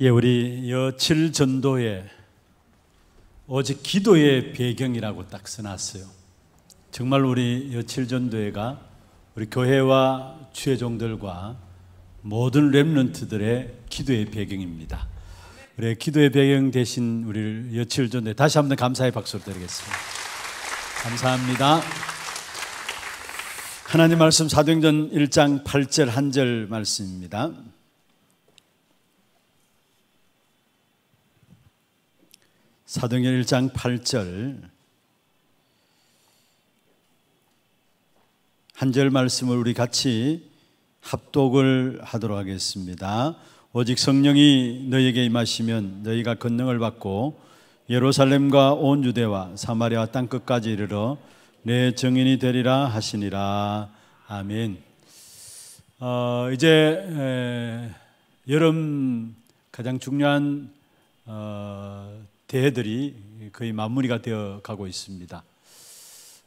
예, 우리 여칠 전도에 어제 기도의 배경이라고 딱 써놨어요. 정말 우리 여칠 전도회가 우리 교회와 주회종들과 모든 렘런트들의 기도의 배경입니다. 우리 기도의 배경 대신 우리 여칠 전도회 다시 한번 감사의 박수를 드리겠습니다. 감사합니다. 하나님 말씀 사도행전 1장 8절 한 절 말씀입니다. 사도행전 1장 8절 한 절 말씀을 우리 같이 합독을 하도록 하겠습니다. 오직 성령이 너희에게 임하시면 너희가 권능을 받고 예루살렘과 온 유대와 사마리아 땅 끝까지 이르러 내 증인이 되리라 하시니라. 아멘. 어, 이제 에, 여름 가장 중요한 어, 대회들이 거의 마무리가 되어 가고 있습니다.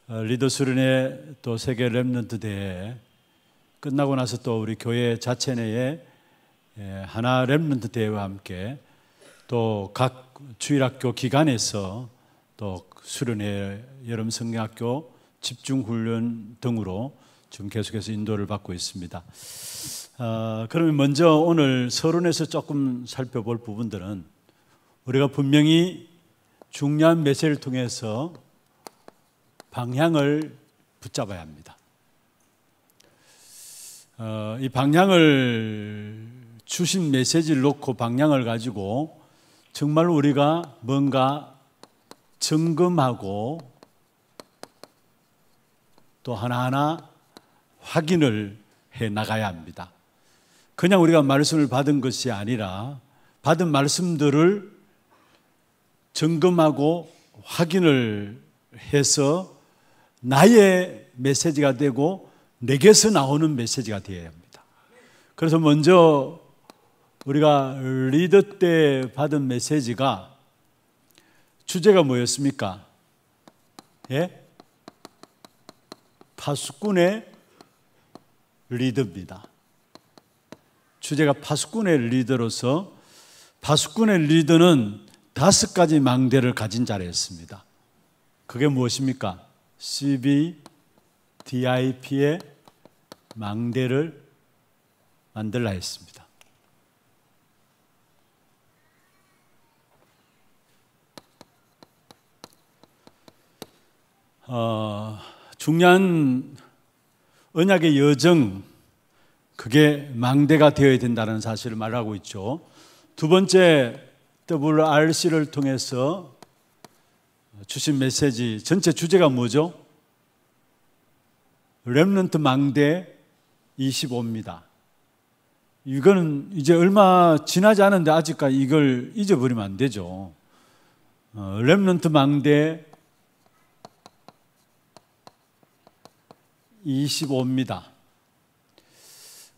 어, 리더 수련회 또 세계 랩런트 대회 끝나고 나서 또 우리 교회 자체 내에 예, 하나 랩런트 대회와 함께 또 각 주일학교 기관에서 또 수련회 여름 성경학교 집중 훈련 등으로 지금 계속해서 인도를 받고 있습니다. 어, 그러면 먼저 오늘 서론에서 조금 살펴볼 부분들은 우리가 분명히 중요한 메시를 지 통해서 방향을 붙잡아야 합니다. 어, 이 방향을 주신 메시지를 놓고 방향을 가지고 정말 우리가 뭔가 점검하고 또 하나하나 확인을 해 나가야 합니다. 그냥 우리가 말씀을 받은 것이 아니라 받은 말씀들을 점검하고 확인을 해서 나의 메시지가 되고 내게서 나오는 메시지가 되어야 합니다. 그래서 먼저 우리가 리더 때 받은 메시지가 주제가 뭐였습니까? 예? 파수꾼의 리더입니다. 주제가 파수꾼의 리더로서 파수꾼의 리더는 다섯 가지 망대를 가진 자였습니다. 리 그게 무엇입니까? CB, DIP의 망대를 만들라 했습니다. 어, 중요한 언약의 여정, 그게 망대가 되어야 된다는 사실을 말하고 있죠. 두 번째, WRC를 통해서 주신 메시지 전체 주제가 뭐죠? 렘넌트 망대 25입니다. 이거는 이제 얼마 지나지 않은데 아직까지 이걸 잊어버리면 안 되죠. 렘넌트 어, 망대 25입니다.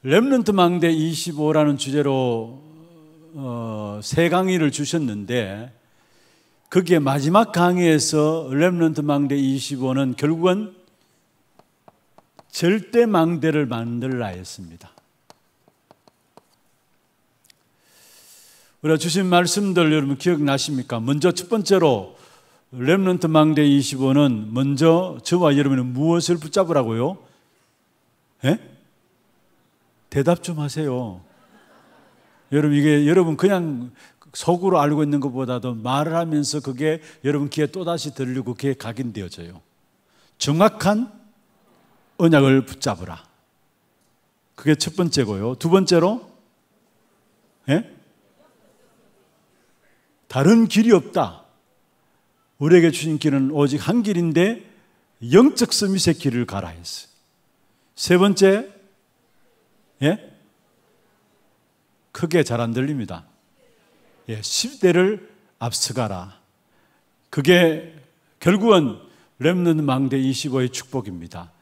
렘넌트 망대 25라는 주제로 어, 세 강의를 주셨는데 거기에 마지막 강의에서 렘런트 망대 25는 결국은 절대 망대를 만들라 했습니다. 우리가 주신 말씀들 여러분 기억나십니까? 먼저 첫 번째로 렘넌트 망대 25는 먼저 저와 여러분은 무엇을 붙잡으라고요? 에? 예? 대답 좀 하세요. 여러분 이게 여러분 그냥 속으로 알고 있는 것보다도 말을 하면서 그게 여러분 귀에 또다시 들리고 귀에 각인되어져요. 정확한 언약을 붙잡으라. 그게 첫 번째고요. 두 번째로 예? 다른 길이 없다. 우리에게 주신 길은 오직 한 길인데 영적 서밋의 길을 가라 했어요. 세 번째 예? 크게 잘 안 들립니다. 예, 10대를 앞서가라. 그게 결국은 렘넌 망대 25의 축복입니다.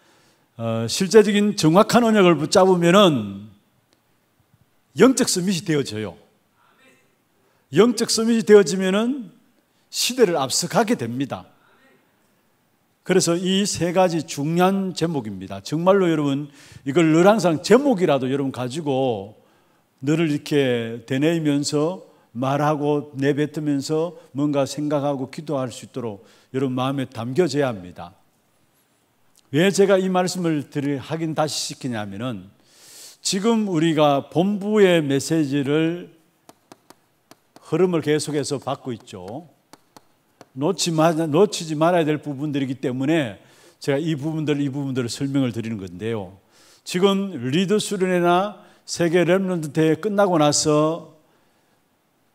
어, 실제적인 정확한 언약을 붙잡으면은 영적 서밋이 되어져요. 영적 서밋이 되어지면은 시대를 앞서가게 됩니다. 그래서 이 세 가지 중요한 제목입니다. 정말로 여러분 이걸 늘 항상 제목이라도 여러분 가지고 너를 이렇게 되뇌이면서 말하고 내뱉으면서 뭔가 생각하고 기도할 수 있도록 여러분 마음에 담겨져야 합니다. 왜 제가 이 말씀을 드리, 하긴 다시 시키냐면은 지금 우리가 본부의 메시지를 흐름을 계속해서 받고 있죠. 놓지, 마, 놓치지 말아야 될 부분들이기 때문에 제가 이 부분들, 이 부분들을 설명을 드리는 건데요. 지금 리더 수련회나 세계 랩런트 대회 끝나고 나서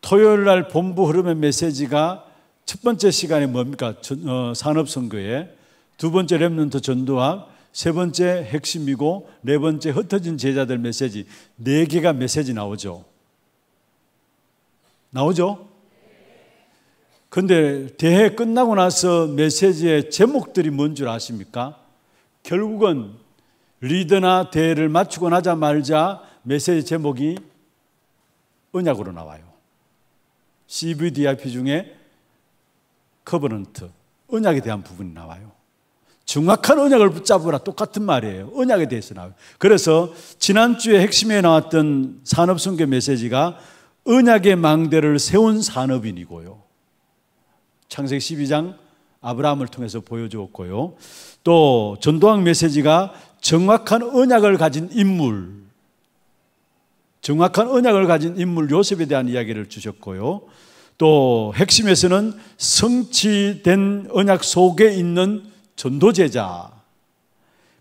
토요일 날 본부 흐름의 메시지가 첫 번째 시간이 뭡니까? 어, 산업선교회. 두 번째 랩런트 전도학. 세 번째 핵심이고 네 번째 흩어진 제자들 메시지. 네 개가 메시지 나오죠. 나오죠? 근데 대회 끝나고 나서 메시지의 제목들이 뭔 줄 아십니까? 결국은 리더나 대회를 마치고 나자말자 메시지 제목이 언약으로 나와요. CVDIP 중에 커버넌트, 언약에 대한 부분이 나와요. 정확한 언약을 붙잡으라 똑같은 말이에요. 언약에 대해서 나와요. 그래서 지난주에 핵심에 나왔던 산업순교 메시지가 언약의 망대를 세운 산업인이고요. 창세기 12장 아브라함을 통해서 보여주었고요. 또 전도학 메시지가 정확한 언약을 가진 인물, 정확한 언약을 가진 인물 요셉에 대한 이야기를 주셨고요. 또 핵심에서는 성취된 언약 속에 있는 전도제자.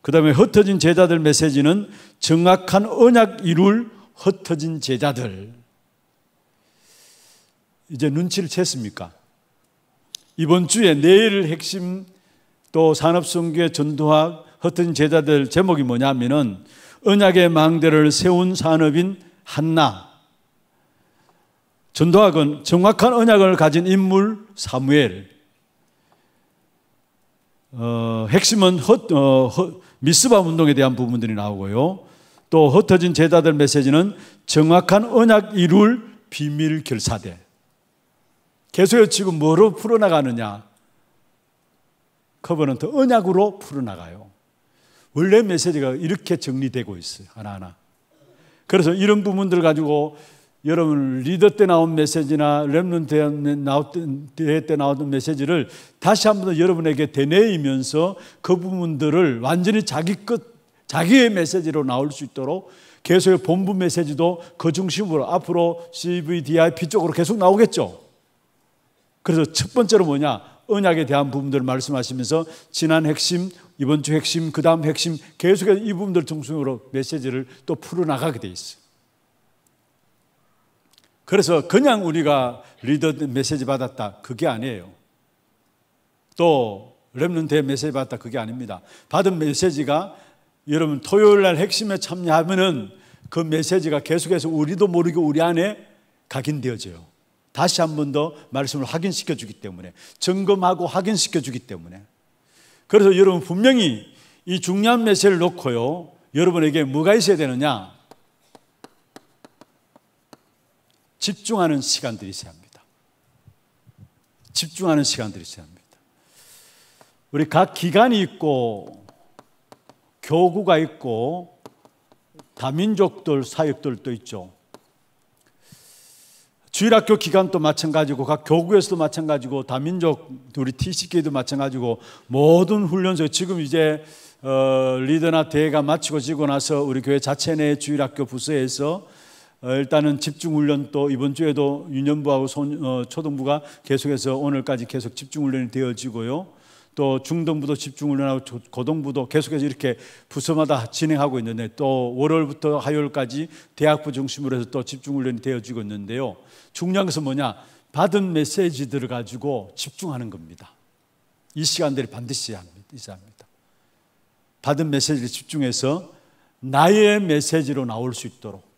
그 다음에 흩어진 제자들 메시지는 정확한 언약 이룰 흩어진 제자들. 이제 눈치를 챘습니까? 이번 주에 내일 핵심 또 산업성교의 전도학 흩어진 제자들 제목이 뭐냐면은 언약의 망대를 세운 산업인 한나, 전도학은 정확한 언약을 가진 인물 사무엘. 어, 핵심은 헛, 어, 헛, 미스바 운동에 대한 부분들이 나오고요. 또 흩어진 제자들 메시지는 정확한 언약 이룰 비밀 결사대. 계속해서 지금 뭐로 풀어나가느냐? 커버넌트 언약으로 풀어나가요. 원래 메시지가 이렇게 정리되고 있어요. 하나하나. 그래서 이런 부분들 가지고 여러분 리더 때 나온 메시지나 렘넌 대회 때 나왔던 메시지를 다시 한 번 여러분에게 되뇌이면서 그 부분들을 완전히 자기 끝 자기의 메시지로 나올 수 있도록 계속 본부 메시지도 그 중심으로 앞으로 CVDIP 쪽으로 계속 나오겠죠. 그래서 첫 번째로 뭐냐? 언약에 대한 부분들을 말씀하시면서 지난 핵심, 이번 주 핵심, 그 다음 핵심 계속해서 이 부분들 중심으로 메시지를 또 풀어나가게 돼 있어요. 그래서 그냥 우리가 리더 메시지 받았다. 그게 아니에요. 또 랩런트의 메시지 받았다. 그게 아닙니다. 받은 메시지가 여러분 토요일 날 핵심에 참여하면은 그 메시지가 계속해서 우리도 모르게 우리 안에 각인되어져요. 다시 한 번 더 말씀을 확인시켜 주기 때문에 점검하고 확인시켜 주기 때문에 그래서 여러분 분명히 이 중요한 메시지를 놓고요 여러분에게 뭐가 있어야 되느냐 집중하는 시간들이 있어야 합니다 집중하는 시간들이 있어야 합니다 우리 각 기관이 있고 교구가 있고 다민족들 사역들도 있죠 주일학교 기간도 마찬가지고 각 교구에서도 마찬가지고 다민족 우리 TCK도 마찬가지고 모든 훈련소 지금 이제 어, 리더나 대회가 마치고 지고 나서 우리 교회 자체 내 주일학교 부서에서 어, 일단은 집중훈련 또 이번 주에도 유년부하고 소, 어, 초등부가 계속해서 오늘까지 계속 집중훈련이 되어지고요. 또 중등부도 집중훈련 하고 고등부도 계속해서 이렇게 부서마다 진행하고 있는데 또 월요일부터 화요일까지 대학부 중심으로 해서 또 집중훈련이 되어지고 있는데요. 중요한 것은 뭐냐? 받은 메시지들을 가지고 집중하는 겁니다. 이 시간들이 반드시 있어야 합니다. 받은 메시지를 집중해서 나의 메시지로 나올 수 있도록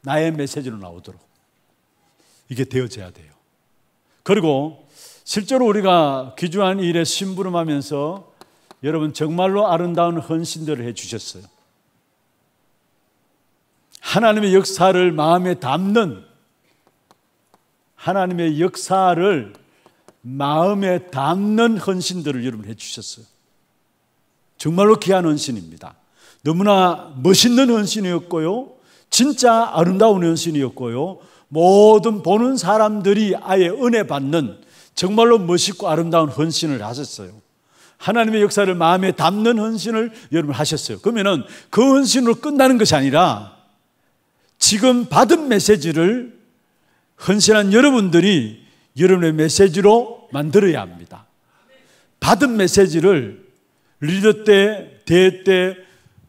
나의 메시지로 나오도록 이게 되어져야 돼요. 그리고 실제로 우리가 귀중한 일에 심부름하면서 여러분 정말로 아름다운 헌신들을 해 주셨어요. 하나님의 역사를 마음에 담는 하나님의 역사를 마음에 담는 헌신들을 여러분 해 주셨어요. 정말로 귀한 헌신입니다. 너무나 멋있는 헌신이었고요. 진짜 아름다운 헌신이었고요. 모든 보는 사람들이 아예 은혜 받는 정말로 멋있고 아름다운 헌신을 하셨어요. 하나님의 역사를 마음에 담는 헌신을 여러분 하셨어요. 그러면은 그 헌신으로 끝나는 것이 아니라 지금 받은 메시지를 헌신한 여러분들이 여러분의 메시지로 만들어야 합니다. 받은 메시지를 리더 때, 대회 때,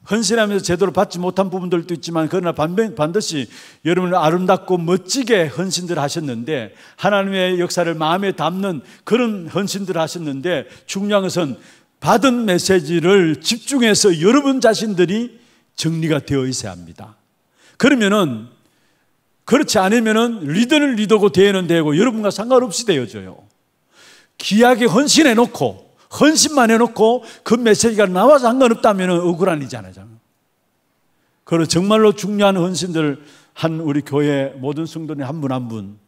헌신하면서 제대로 받지 못한 부분들도 있지만 그러나 반드시 여러분을 아름답고 멋지게 헌신들 하셨는데 하나님의 역사를 마음에 담는 그런 헌신들 하셨는데 중요한 것은 받은 메시지를 집중해서 여러분 자신들이 정리가 되어 있어야 합니다. 그러면은 그렇지 않으면은 리더는 리더고 대회는 대회고 여러분과 상관없이 되어져요. 기약에 헌신해 놓고 헌신만 해놓고 그 메시지가 나와서 상관없다면 억울한 일이잖아요. 그래 정말로 중요한 헌신들한 우리 교회 모든 성도님 한 분 한 분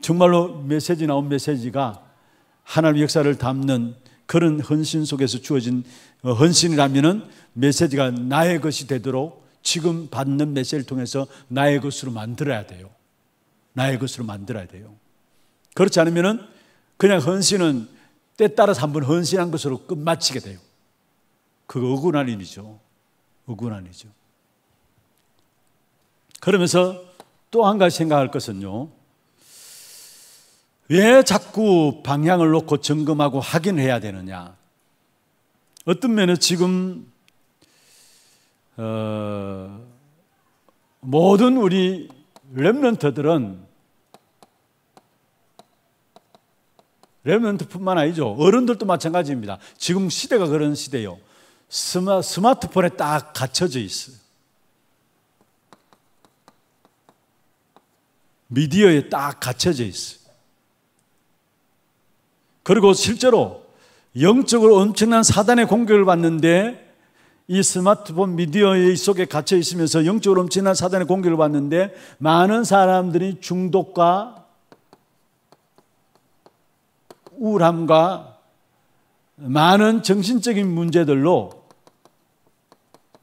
정말로 메시지 나온 메시지가 하나님 역사를 담는 그런 헌신 속에서 주어진 어, 헌신이라면은 메시지가 나의 것이 되도록 지금 받는 메시지를 통해서 나의 것으로 만들어야 돼요. 나의 것으로 만들어야 돼요. 그렇지 않으면은 그냥 헌신은 때 따라서 한 번 헌신한 것으로 끝마치게 돼요. 그거 억울한 이죠 억울한 이죠 그러면서 또 한 가지 생각할 것은요. 왜 자꾸 방향을 놓고 점검하고 확인해야 되느냐? 어떤 면에 지금 어, 모든 우리 렘런트들은 레멘트뿐만 아니죠. 어른들도 마찬가지입니다. 지금 시대가 그런 시대요. 스마, 스마트폰에 딱 갇혀져 있어요. 미디어에 딱 갇혀져 있어요. 그리고 실제로 영적으로 엄청난 사단의 공격을 받는데 이 스마트폰 미디어의 속에 갇혀 있으면서 영적으로 엄청난 사단의 공격을 받는데 많은 사람들이 중독과 우울함과 많은 정신적인 문제들로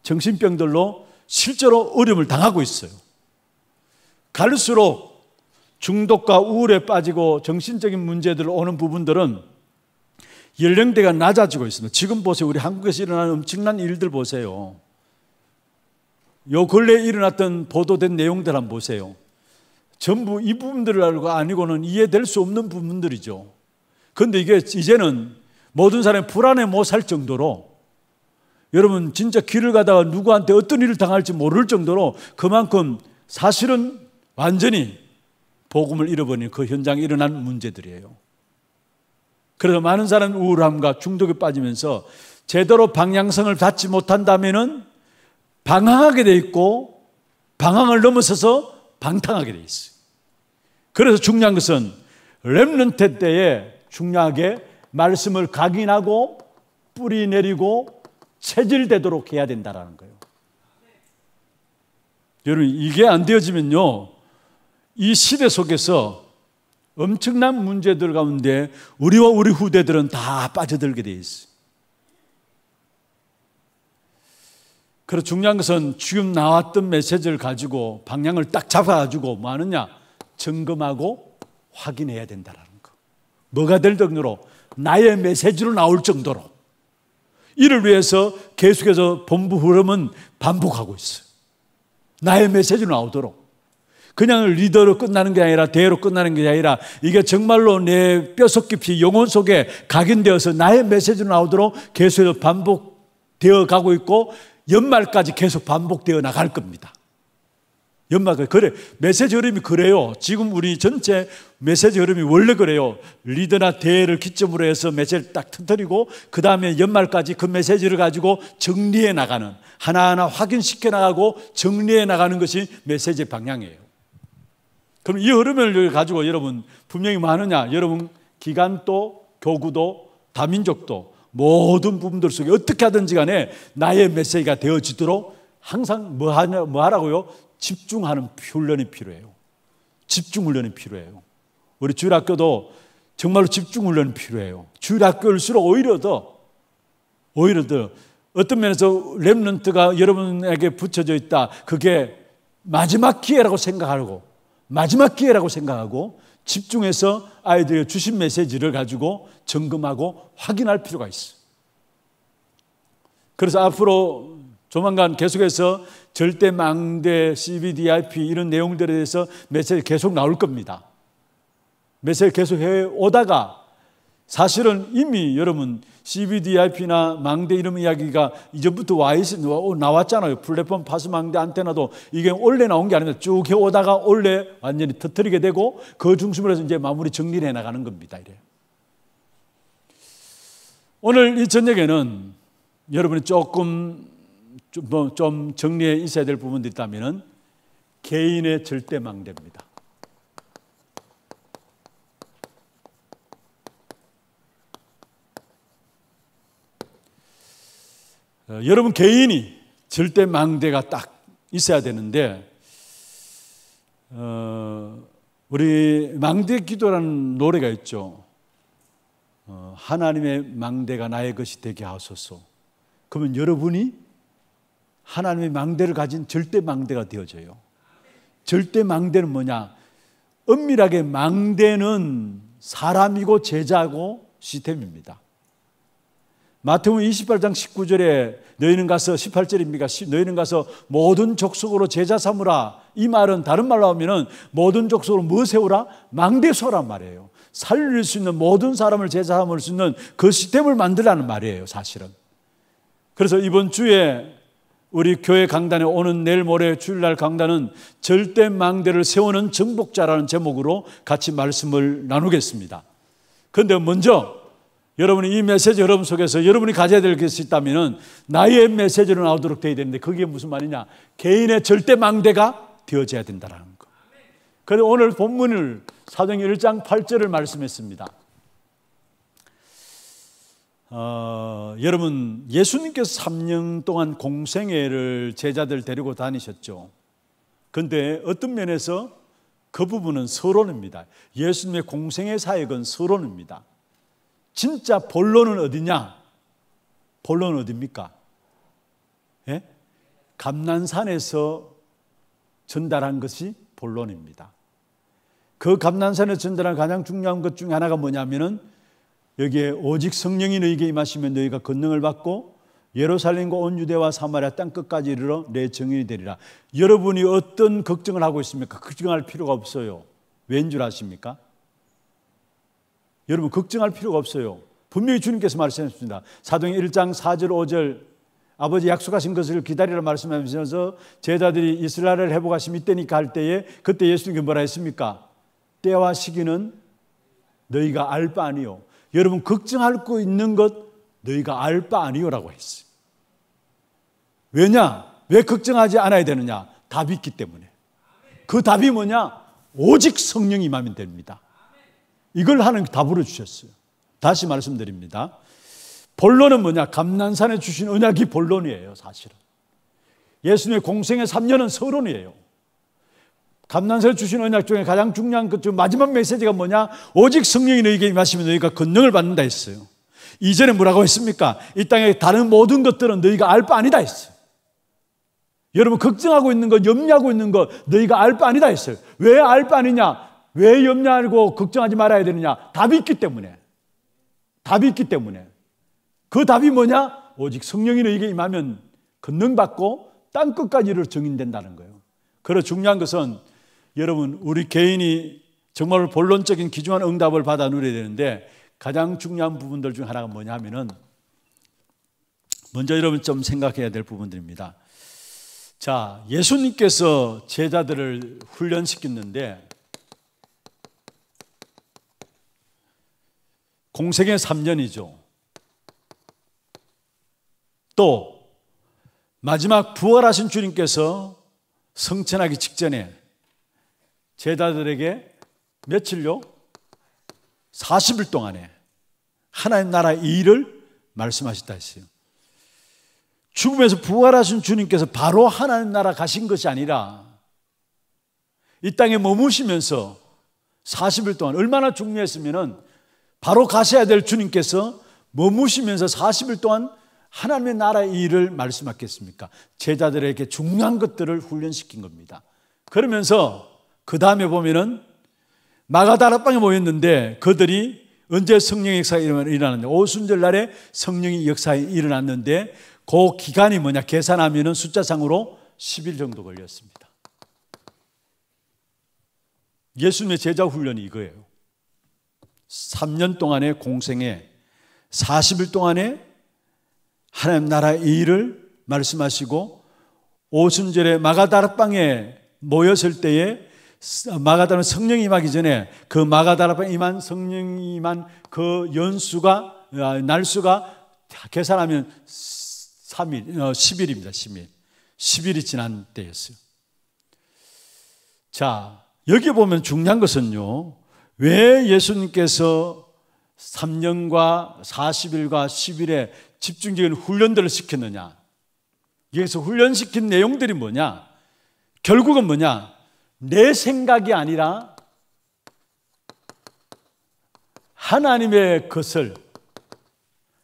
정신병들로 실제로 어려움을 당하고 있어요. 갈수록 중독과 우울에 빠지고 정신적인 문제들 오는 부분들은 연령대가 낮아지고 있습니다. 지금 보세요. 우리 한국에서 일어나는 엄청난 일들 보세요. 요근래 일어났던 보도된 내용들 한번 보세요. 전부 이 부분들을 알고 아니고는 이해될 수 없는 부분들이죠. 그런데 이게 이제는 모든 사람이 불안해 못 살 정도로 여러분 진짜 길을 가다가 누구한테 어떤 일을 당할지 모를 정도로 그만큼 사실은 완전히 복음을 잃어버린 그 현장에 일어난 문제들이에요. 그래서 많은 사람이 우울함과 중독에 빠지면서 제대로 방향성을 갖지 못한다면은 방황하게 돼 있고 방황을 넘어서서 방탕하게 돼 있어요. 그래서 중요한 것은 렘런트 때에 중요하게 말씀을 각인하고 뿌리 내리고 체질되도록 해야 된다라는 거예요. 여러분 이게 안 되어지면요. 이 시대 속에서 엄청난 문제들 가운데 우리와 우리 후대들은 다 빠져들게 돼있어 그래서 중요한 것은 지금 나왔던 메시지를 가지고 방향을 딱 잡아가지고 뭐 하느냐? 점검하고 확인해야 된다라는 뭐가 될 정도로 나의 메시지로 나올 정도로 이를 위해서 계속해서 본부 흐름은 반복하고 있어요. 나의 메시지로 나오도록. 그냥 리더로 끝나는 게 아니라 대로 끝나는 게 아니라 이게 정말로 내 뼈속 깊이 영혼 속에 각인되어서 나의 메시지로 나오도록 계속해서 반복되어 가고 있고 연말까지 계속 반복되어 나갈 겁니다. 연막을 그래 메시지 흐름이 그래요. 지금 우리 전체 메시지 흐름이 원래 그래요. 리더나 대회를 기점으로 해서 메시지를 딱 터뜨리고 그 다음에 연말까지 그 메시지를 가지고 정리해 나가는 하나하나 확인시켜 나가고 정리해 나가는 것이 메시지 방향이에요. 그럼 이 흐름을 가지고 여러분 분명히 뭐하느냐 여러분 기간도 교구도 다민족도 모든 부분들 속에 어떻게 하든지 간에 나의 메시지가 되어지도록 항상 뭐 하냐 뭐 하라고요? 집중하는 훈련이 필요해요. 집중 훈련이 필요해요. 우리 주일학교도 정말로 집중 훈련이 필요해요. 주일학교일수록 오히려 더 오히려 더 어떤 면에서 랩런트가 여러분에게 붙여져 있다. 그게 마지막 기회라고 생각하고 마지막 기회라고 생각하고 집중해서 아이들에게 주신 메시지를 가지고 점검하고 확인할 필요가 있어. 요 그래서 앞으로 조만간 계속해서 절대 망대, CBDIP 이런 내용들에 대해서 메시지 계속 나올 겁니다. 메시지 계속 해 오다가 사실은 이미 여러분 CBDIP나 망대 이런 이야기가 이전부터 와 있, 어, 나왔잖아요. 플랫폼 파스 망대 안테나도 이게 원래 나온 게 아니라 쭉 해오다가 원래 완전히 터트리게 되고 그 중심으로 해서 이제 마무리 정리를 해 나가는 겁니다. 이래. 오늘 이 저녁에는 여러분이 조금 좀, 뭐, 좀 정리해 있어야 될 부분도 있다면 개인의 절대 망대입니다. 어, 여러분 개인이 절대 망대가 딱 있어야 되는데 어, 우리 망대 기도라는 노래가 있죠. 어, 하나님의 망대가 나의 것이 되게 하소서. 그러면 여러분이 하나님의 망대를 가진 절대 망대가 되어져요. 절대 망대는 뭐냐? 엄밀하게 망대는 사람이고 제자고 시스템입니다. 마태복음 28장 19절에 너희는 가서 18절입니까? 너희는 가서 모든 족속으로 제자 삼으라. 이 말은 다른 말로 하면은 모든 족속으로 뭐 세우라? 망대 서란 말이에요. 살릴 수 있는 모든 사람을 제자 삼을 수 있는 그 시스템을 만들라는 말이에요, 사실은. 그래서 이번 주에 우리 교회 강단에 오는 내일 모레 주일날 강단은 절대 망대를 세우는 정복자라는 제목으로 같이 말씀을 나누겠습니다. 그런데 먼저 여러분이 이 메시지 여러분 속에서 여러분이 가져야 될 것이 있다면 나의 메시지로 나오도록 되어야 되는데 그게 무슨 말이냐? 개인의 절대 망대가 되어져야 된다라는 거. 그래서 오늘 본문을 사정 1장 8절을 말씀했습니다. 어, 여러분 예수님께서 3년 동안 공생애를 제자들 데리고 다니셨죠. 근데 어떤 면에서 그 부분은 서론입니다. 예수님의 공생애 사역은 서론입니다. 진짜 본론은 어디냐? 본론은 어디입니까? 예? 감난산에서 전달한 것이 본론입니다. 그 감난산에서 전달한 가장 중요한 것 중에 하나가 뭐냐면 여기에 오직 성령이 너희에게 임하시면 너희가 권능을 받고 예루살렘과 온 유대와 사마리아 땅 끝까지 이르러 내 증인이 되리라. 여러분이 어떤 걱정을 하고 있습니까? 걱정할 필요가 없어요. 왠 줄 아십니까? 여러분 걱정할 필요가 없어요. 분명히 주님께서 말씀하셨습니다. 사도행 1장 4절 5절 아버지 약속하신 것을 기다리라 말씀하시면서 제자들이 이스라엘을 회복하심 이때니까 할 때에 그때 예수님께 뭐라 했습니까? 때와 시기는 너희가 알 바 아니요 여러분 걱정할 거 있는 것 너희가 알 바아니오라고 했어요. 왜냐? 왜 걱정하지 않아야 되느냐? 답이 있기 때문에. 그 답이 뭐냐? 오직 성령이 임하면 됩니다. 이걸 하는 답으로 주셨어요. 다시 말씀드립니다. 본론은 뭐냐? 감난산에 주신 언약이 본론이에요, 사실은. 예수님의 공생의 3년은 서론이에요. 감난서를 주신 언약 중에 가장 중요한 것 그 중, 마지막 메시지가 뭐냐? 오직 성령이 너희에게 임하시면 너희가 권능을 받는다 했어요. 이전에 뭐라고 했습니까? 이 땅의 다른 모든 것들은 너희가 알 바 아니다 했어요. 여러분 걱정하고 있는 것, 염려하고 있는 것 너희가 알 바 아니다 했어요. 왜 알 바 아니냐? 왜 염려하고 걱정하지 말아야 되느냐? 답이 있기 때문에. 답이 있기 때문에. 그 답이 뭐냐? 오직 성령이 너희에게 임하면 권능 받고 땅 끝까지를 증인된다는 거예요. 그러 중요한 것은 여러분, 우리 개인이 정말 본론적인 기중한 응답을 받아 누려야 되는데 가장 중요한 부분들 중 하나가 뭐냐 하면은 먼저 여러분 좀 생각해야 될 부분들입니다. 자, 예수님께서 제자들을 훈련시켰는데 공생의 3년이죠. 또 마지막 부활하신 주님께서 성천하기 직전에 제자들에게 며칠요? 40일 동안에 하나님 나라 일을 말씀하셨다 했어요. 죽음에서 부활하신 주님께서 바로 하나님 나라 가신 것이 아니라 이 땅에 머무시면서 40일 동안 얼마나 중요했으면 바로 가셔야 될 주님께서 머무시면서 40일 동안 하나님의 나라 일을 말씀하겠습니까? 제자들에게 중요한 것들을 훈련시킨 겁니다. 그러면서 그 다음에 보면은 마가다락방에 모였는데 그들이 언제 성령의 역사가 일어났는데 오순절 날에 성령의 역사에 일어났는데 그 기간이 뭐냐 계산하면은 숫자상으로 10일 정도 걸렸습니다. 예수님의 제자 훈련이 이거예요. 3년 동안의 공생에 40일 동안에 하나님 나라의 일을 말씀하시고 오순절에 마가다락방에 모였을 때에 마가다는 성령이 임하기 전에 그 마가다라에 임한 성령이 임한 그 연수가 아, 날수가 계산하면 3일, 10일입니다. 어, 10일. 10일이 지난 때였어요. 자, 여기 보면 중요한 것은요. 왜 예수님께서 3년과 40일과 10일에 집중적인 훈련들을 시켰느냐? 여기서 훈련시킨 내용들이 뭐냐? 결국은 뭐냐? 내 생각이 아니라 하나님의 것을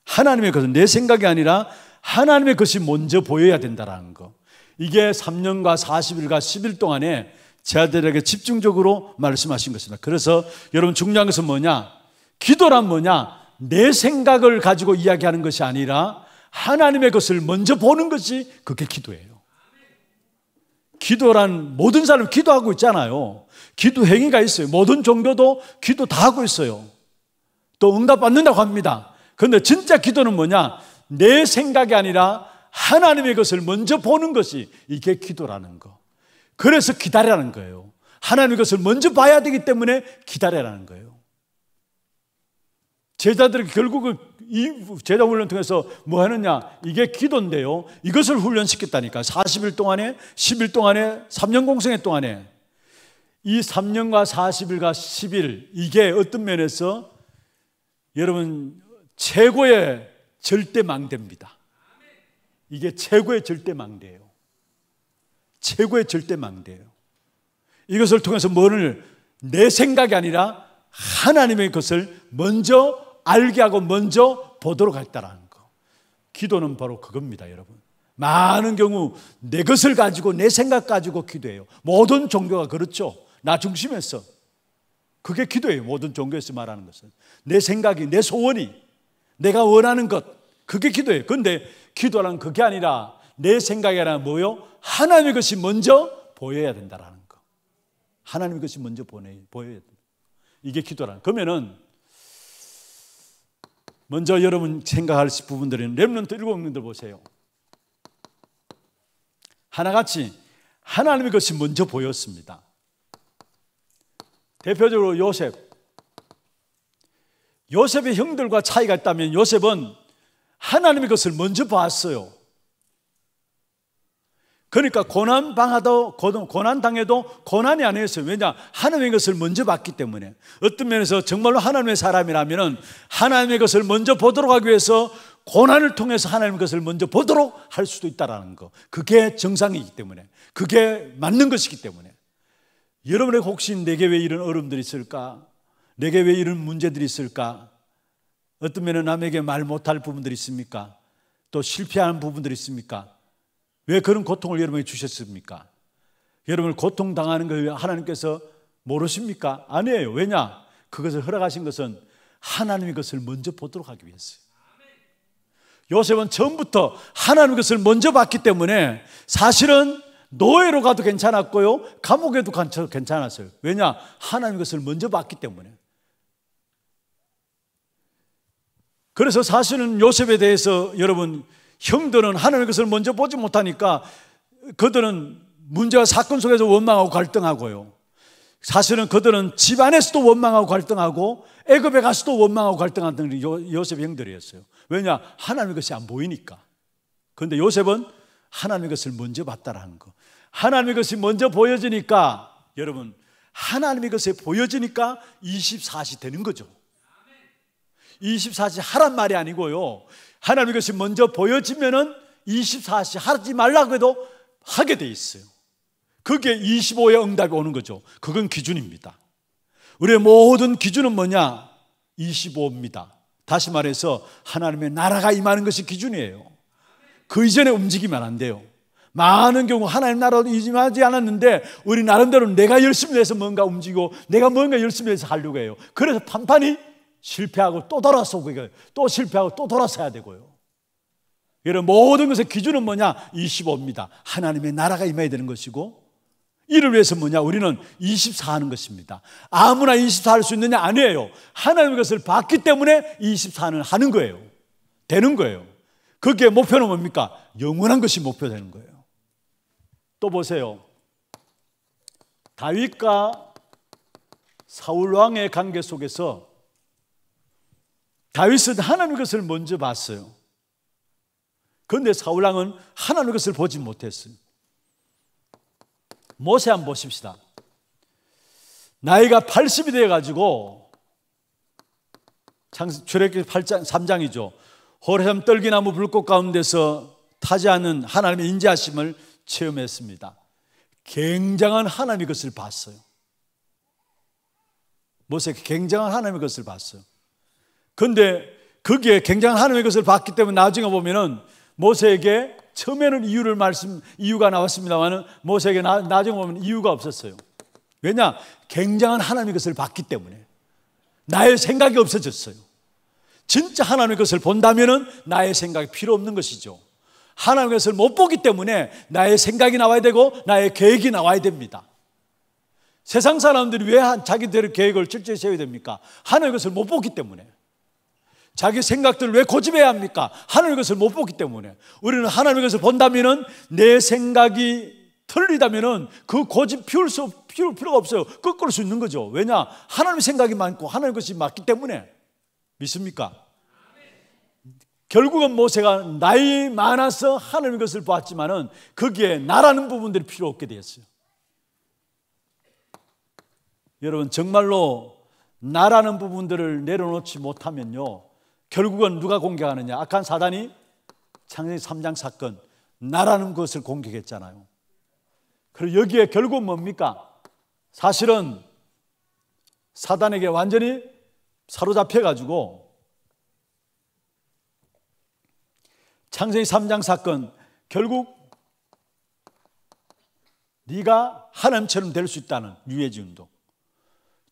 하나님의 것은 내 생각이 아니라 하나님의 것이 먼저 보여야 된다라는 거. 이게 3년과 40일과 10일 동안에 제자들에게 집중적으로 말씀하신 것입니다. 그래서 여러분 중요한 것은 뭐냐? 기도란 뭐냐? 내 생각을 가지고 이야기하는 것이 아니라 하나님의 것을 먼저 보는 것이 그게 기도예요. 기도란 모든 사람 기도하고 있잖아요. 기도 행위가 있어요. 모든 종교도 기도 다 하고 있어요. 또 응답받는다고 합니다. 그런데 진짜 기도는 뭐냐? 내 생각이 아니라 하나님의 것을 먼저 보는 것이 이게 기도라는 거. 그래서 기다리라는 거예요. 하나님의 것을 먼저 봐야 되기 때문에 기다리라는 거예요. 제자들이 결국은 이 제자 훈련 통해서 뭐 하느냐? 이게 기도인데요. 이것을 훈련시켰다니까. 40일 동안에, 10일 동안에, 3년 공생의 동안에. 이 3년과 40일과 10일, 이게 어떤 면에서 여러분 최고의 절대망대입니다. 이게 최고의 절대망대예요. 최고의 절대망대예요. 이것을 통해서 뭐를 내 생각이 아니라 하나님의 것을 먼저 알게 하고 먼저 보도록 했다라는 거. 기도는 바로 그겁니다, 여러분. 많은 경우 내 것을 가지고 내 생각 가지고 기도해요. 모든 종교가 그렇죠. 나 중심에서. 그게 기도예요. 모든 종교에서 말하는 것은. 내 생각이, 내 소원이, 내가 원하는 것. 그게 기도예요. 근데 기도란 그게 아니라 내 생각이 아니라 뭐요? 하나님의 것이 먼저 보여야 된다라는 거. 하나님의 것이 먼저 보내, 보여야 된다. 이게 기도란 그러면은 먼저 여러분 생각할 부분들은 렘런트 일곱 명들 보세요. 하나같이 하나님의 것이 먼저 보였습니다. 대표적으로 요셉. 요셉의 형들과 차이가 있다면 요셉은 하나님의 것을 먼저 봤어요. 그러니까 고난 방하도 고난 당해도 고난이 아니었어요. 왜냐 하나님의 것을 먼저 봤기 때문에 어떤 면에서 정말로 하나님의 사람이라면은 하나님의 것을 먼저 보도록 하기 위해서 고난을 통해서 하나님의 것을 먼저 보도록 할 수도 있다라는 거. 그게 정상이기 때문에 그게 맞는 것이기 때문에 여러분의 혹시 내게 왜 이런 어려움들이 있을까? 내게 왜 이런 문제들이 있을까? 어떤 면에 남에게 말 못할 부분들이 있습니까? 또실패한 부분들이 있습니까? 왜 그런 고통을 여러분이 주셨습니까? 여러분을 고통당하는 걸 하나님께서 모르십니까? 아니에요. 왜냐? 그것을 허락하신 것은 하나님의 것을 먼저 보도록 하기 위해서요. 셉은 처음부터 하나님의 것을 먼저 봤기 때문에 사실은 노예로 가도 괜찮았고요. 감옥에도 괜찮았어요. 왜냐? 하나님의 것을 먼저 봤기 때문에. 그래서 사실은 요셉에 대해서 여러분 형들은 하나님의 것을 먼저 보지 못하니까 그들은 문제와 사건 속에서 원망하고 갈등하고요. 사실은 그들은 집 안에서도 원망하고 갈등하고 애굽에 가서도 원망하고 갈등하던 요셉 형들이었어요. 왜냐? 하나님의 것이 안 보이니까. 그런데 요셉은 하나님의 것을 먼저 봤다라는 거. 하나님의 것이 먼저 보여지니까 여러분 하나님의 것이 보여지니까 24시 되는 거죠. 24시 하란 말이 아니고요. 하나님 의 것이 먼저 보여지면은 24시 하지 말라고 해도 하게 돼 있어요. 그게 25의 응답이 오는 거죠. 그건 기준입니다. 우리의 모든 기준은 뭐냐? 25입니다. 다시 말해서 하나님의 나라가 임하는 것이 기준이에요. 그 이전에 움직이면 안 돼요. 많은 경우 하나님 나라도 임하지 않았는데 우리 나름대로 내가 열심히 해서 뭔가 움직이고 내가 뭔가 열심히 해서 하려고 해요. 그래서 판판이 실패하고 또 돌아서고 또 실패하고 또 돌아서야 되고요. 이런 모든 것의 기준은 뭐냐? 25입니다. 하나님의 나라가 임해야 되는 것이고 이를 위해서 뭐냐? 우리는 24 하는 것입니다. 아무나 24할수 있느냐? 아니에요. 하나님의 것을 받기 때문에 24는 하는 거예요. 되는 거예요. 그게 목표는 뭡니까? 영원한 것이 목표 되는 거예요. 또 보세요. 다윗과 사울 왕의 관계 속에서 다윗은 하나님의 것을 먼저 봤어요. 그런데 사울왕은 하나님의 것을 보지 못했어요. 모세 한번 보십시다. 나이가 80이 돼가지고 출애기 8장 3장이죠. 호레 떨기나무 불꽃 가운데서 타지 않은 하나님의 인자심을 체험했습니다. 굉장한 하나님의 것을 봤어요. 모세 굉장한 하나님의 것을 봤어요. 근데 거기에 굉장한 하나님의 것을 봤기 때문에 나중에 보면은 모세에게 처음에는 이유를 말씀 이유가 나왔습니다만은 모세에게 나, 나중에 보면 이유가 없었어요. 왜냐? 굉장한 하나님의 것을 봤기 때문에 나의 생각이 없어졌어요. 진짜 하나님의 것을 본다면은 나의 생각이 필요 없는 것이죠. 하나님의 것을 못 보기 때문에 나의 생각이 나와야 되고 나의 계획이 나와야 됩니다. 세상 사람들이 왜 자기들의 계획을 철저히 세워야 됩니까? 하나님의 것을 못 보기 때문에. 자기 생각들을 왜 고집해야 합니까? 하나님의 것을 못 보기 때문에 우리는 하나님의 것을 본다면 내 생각이 틀리다면 그 고집 피울 수 피울 필요가 없어요 꺾을 수 있는 거죠 왜냐? 하나님의 생각이 많고 하나님의 것이 맞기 때문에 믿습니까? 결국은 모세가 나이 많아서 하나님의 것을 보았지만은 거기에 나라는 부분들이 필요 없게 되었어요. 여러분 정말로 나라는 부분들을 내려놓지 못하면요 결국은 누가 공격하느냐? 악한 사단이 창세기 3장 사건 나라는 것을 공격했잖아요. 그리고 여기에 결국 뭡니까? 사실은 사단에게 완전히 사로잡혀 가지고 창세기 3장 사건 결국 네가 하나님처럼 될 수 있다는 유해지 운동